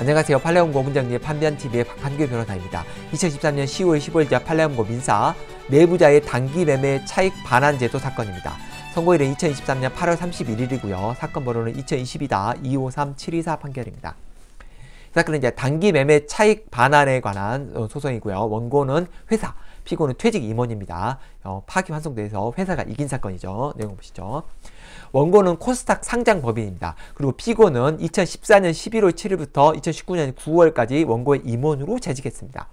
안녕하세요. 팔레온고 문장리의 판변TV의 박한규 변호사입니다. 2013년 10월 15일자 팔레온고 민사 내부자의 단기 매매 차익 반환 제도 사건입니다. 선고일은 2023년 8월 31일이고요. 사건 번호는 2022다 253724 판결입니다. 사건은 이제 단기 매매 차익 반환에 관한 소송이고요. 원고는 회사 피고는 퇴직 임원입니다. 어, 파기환송돼서 회사가 이긴 사건이죠. 내용 보시죠. 원고는 코스닥 상장 법인입니다. 그리고 피고는 2014년 11월 7일부터 2019년 9월까지 원고의 임원으로 재직했습니다.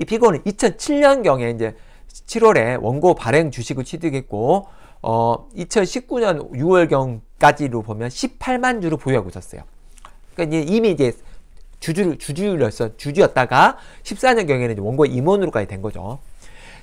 이 피고는 2007년경에 이제 7월에 원고 발행 주식을 취득했고 어, 2019년 6월경까지로 보면 18만 주를 보유하고 있었어요. 그러니까 이제 이미 이제 주주, 주주였어, 주주였다가 14년경에는 원고 임원으로까지 된 거죠.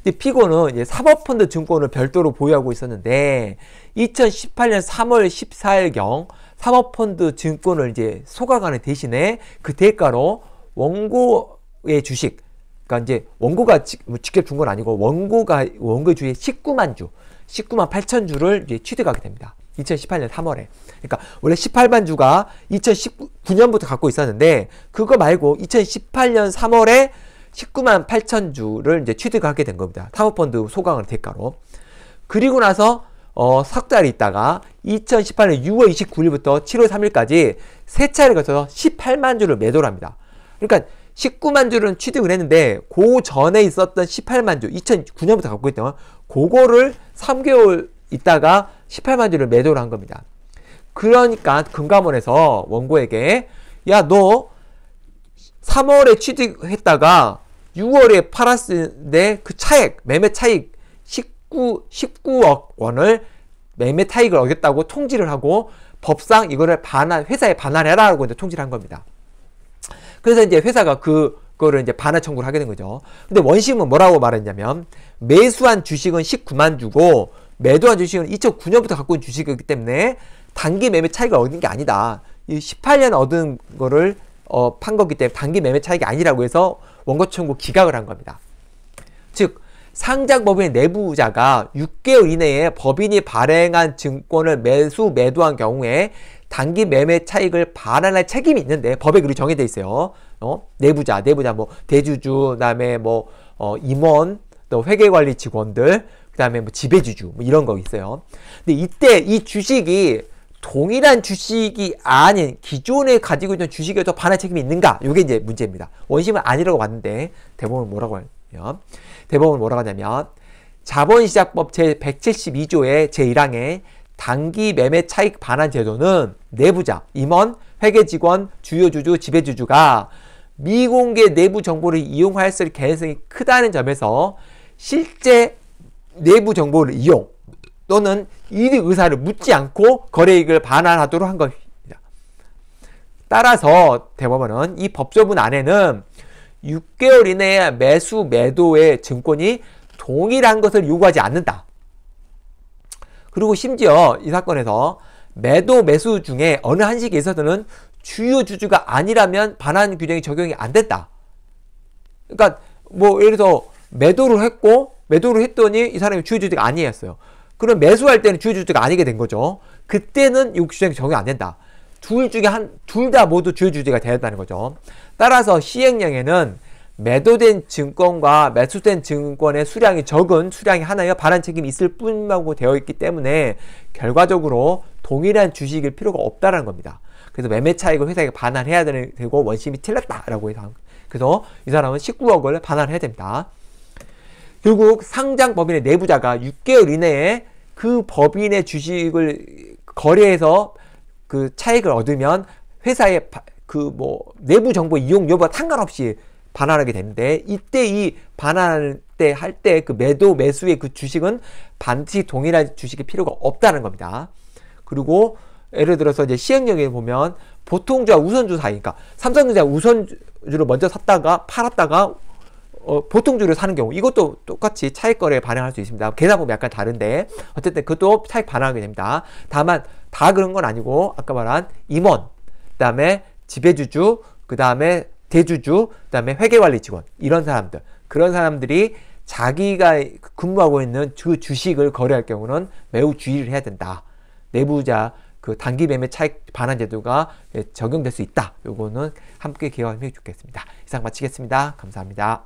근데 피고는 이제 사모펀드 증권을 별도로 보유하고 있었는데 2018년 3월 14일경 사모펀드 증권을 이제 소각하는 대신에 그 대가로 원고의 주식, 그러니까 이제 원고가 지, 뭐 직접 준건 아니고 원고가 원고 주의 19만 주, 19만 8천 주를 이제 취득하게 됩니다. 2018년 3월에. 그러니까 원래 1 8만주가 2019년부터 갖고 있었는데 그거 말고 2018년 3월에 19만 8천 주를 이제 취득하게 된 겁니다. 타워펀드 소강을 대가로. 그리고 나서 어, 석 달이 있다가 2018년 6월 29일부터 7월 3일까지 세 차례 걸쳐서 18만 주를 매도를 합니다. 그러니까 19만 주를 취득을 했는데 그 전에 있었던 18만 주, 2009년부터 갖고 있던 그거를 3개월 있다가 18만 주를 매도를 한 겁니다. 그러니까 금감원에서 원고에게 야 너 3월에 취득했다가 6월에 팔았는데 그 차액 매매 차익 19 19억 원을 매매 차익을 어겼다고 통지를 하고 법상 이거를 반환 회사에 반환해라라고 이제 통지를 한 겁니다. 그래서 이제 회사가 그 그거를 이제 반환 청구를 하게 된 거죠. 근데 원심은 뭐라고 말했냐면 매수한 주식은 19만 주고 매도한 주식은 2009년부터 갖고 있는 주식이기 때문에 단기 매매 차익을 얻은 게 아니다. 이 18년 얻은 거를 어, 판 거기 때문에 단기 매매 차익이 아니라고 해서 원고 청구 기각을 한 겁니다. 즉 상장 법인의 내부자가 6개월 이내에 법인이 발행한 증권을 매수 매도한 경우에 단기 매매 차익을 반환할 책임이 있는데 법에 그렇게 정해져 있어요. 어? 내부자, 내부자 뭐 대주주, 그다음에 뭐 어, 임원, 또 회계관리 직원들, 그 다음에 뭐 지배주주 뭐 이런 거 있어요. 근데 이때 이 주식이 동일한 주식이 아닌 기존에 가지고 있던 주식에 더 반할 책임이 있는가? 이게 이제 문제입니다. 원심은 아니라고 봤는데 대법원은 뭐라고 하냐면 대법원은 뭐라고 하냐면 자본시장법 제172조의 제1항에 단기 매매 차익 반환 제도는 내부자, 임원, 회계직원, 주요주주, 지배주주가 미공개 내부 정보를 이용하였을 개연성이 크다는 점에서 실제 내부 정보를 이용 또는 이득 의사를 묻지 않고 거래익을 반환하도록 한 것입니다. 따라서 대법원은 이 법조문 안에는 6개월 이내에 매수 매도의 증권이 동일한 것을 요구하지 않는다. 그리고 심지어 이 사건에서 매도 매수 중에 어느 한 시기에 있어서는 주요 주주가 아니라면 반환 규정이 적용이 안 된다. 그러니까 뭐 예를 들어 매도를 했고 매도를 했더니 이 사람이 주주주가 아니었어요. 그럼 매수할 때는 주주주가 아니게 된 거죠. 그때는 육주행 적용이 안 된다. 둘 중에 한, 둘 다 모두 주주주가 되었다는 거죠. 따라서 시행령에는 매도된 증권과 매수된 증권의 수량이 적은 수량이 하나여 반환 책임이 있을 뿐이라고 되어 있기 때문에 결과적으로 동일한 주식일 필요가 없다라는 겁니다. 그래서 매매 차익을 회사에게 반환해야 되고 원심이 틀렸다라고 해서 그래서 이 사람은 19억을 반환해야 됩니다. 결국 상장 법인의 내부자가 6개월 이내에 그 법인의 주식을 거래해서 그 차익을 얻으면 회사의 그 뭐 내부 정보 이용 여부와 상관없이 반환하게 되는데 이때 이 반환 할때 할 때 그 매도 매수의 그 주식은 반드시 동일한 주식이 필요가 없다는 겁니다. 그리고 예를 들어서 이제 시행령에 보면 보통주와 우선주 사이니까 그러니까 삼성전자 우선주를 먼저 샀다가 팔았다가 어, 보통주를 사는 경우 이것도 똑같이 차익 거래에 반영할 수 있습니다. 계산 보면 약간 다른데 어쨌든 그것도 차익 반영하게 됩니다. 다만 다 그런 건 아니고 아까 말한 임원, 그다음에 지배주주, 그다음에 대주주, 그다음에 회계관리 직원 이런 사람들 그런 사람들이 자기가 근무하고 있는 주 주식을 거래할 경우는 매우 주의를 해야 된다. 내부자 그 단기 매매 차익 반환 제도가 예, 적용될 수 있다. 요거는 함께 기억하면 좋겠습니다. 이상 마치겠습니다. 감사합니다.